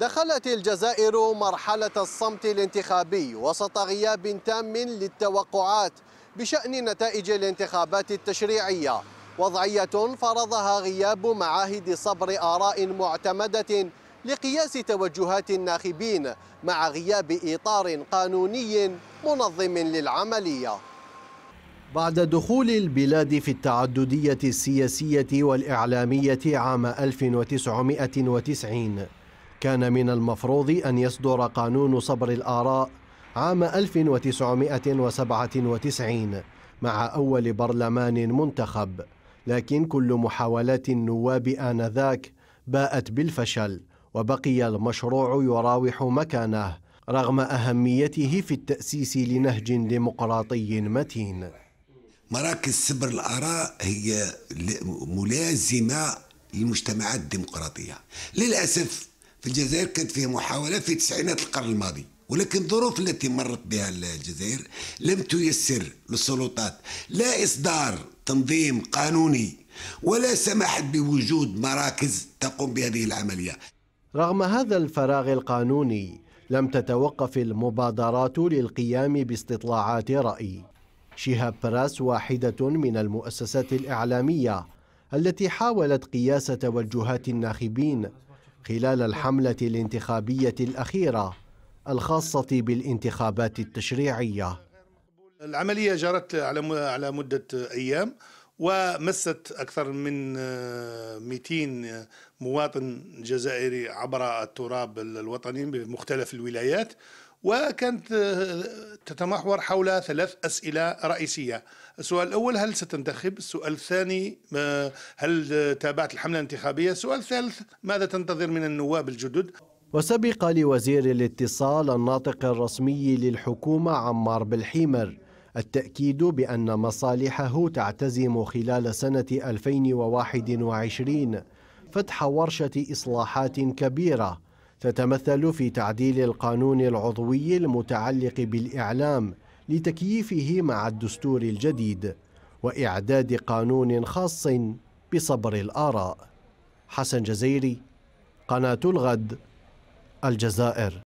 دخلت الجزائر مرحلة الصمت الانتخابي وسط غياب تام للتوقعات بشأن نتائج الانتخابات التشريعية وضعية فرضها غياب معاهد صبر آراء معتمدة لقياس توجهات الناخبين مع غياب إطار قانوني منظم للعملية بعد دخول البلاد في التعددية السياسية والإعلامية عام 1990 كان من المفروض أن يصدر قانون صبر الآراء عام 1997 مع أول برلمان منتخب لكن كل محاولات النواب آنذاك باءت بالفشل وبقي المشروع يراوح مكانه رغم أهميته في التأسيس لنهج ديمقراطي متين مراكز صبر الآراء هي ملازمة للمجتمعات الديمقراطية للأسف في الجزائر كانت فيه محاولة في تسعينات القرن الماضي ولكن الظروف التي مرت بها الجزائر لم تيسر للسلطات لا إصدار تنظيم قانوني ولا سمحت بوجود مراكز تقوم بهذه العملية رغم هذا الفراغ القانوني لم تتوقف المبادرات للقيام باستطلاعات رأي شهاب براس واحدة من المؤسسات الإعلامية التي حاولت قياس توجهات الناخبين خلال الحملة الانتخابية الأخيرة الخاصة بالانتخابات التشريعية العملية جرت على على مدة أيام ومست أكثر من 200 آه، مواطن جزائري عبر التراب الوطني بمختلف الولايات وكانت آه، تتمحور حول ثلاث أسئلة رئيسية السؤال الأول هل ستنتخب السؤال الثاني هل تابعت الحملة الانتخابية السؤال الثالث ماذا تنتظر من النواب الجدد وسبق لوزير الاتصال الناطق الرسمي للحكومة عمار بالحيمر التأكيد بأن مصالحه تعتزم خلال سنة 2021 فتح ورشة إصلاحات كبيرة تتمثل في تعديل القانون العضوي المتعلق بالإعلام لتكييفه مع الدستور الجديد وإعداد قانون خاص بصبر الآراء حسن جزيري قناة الغد الجزائر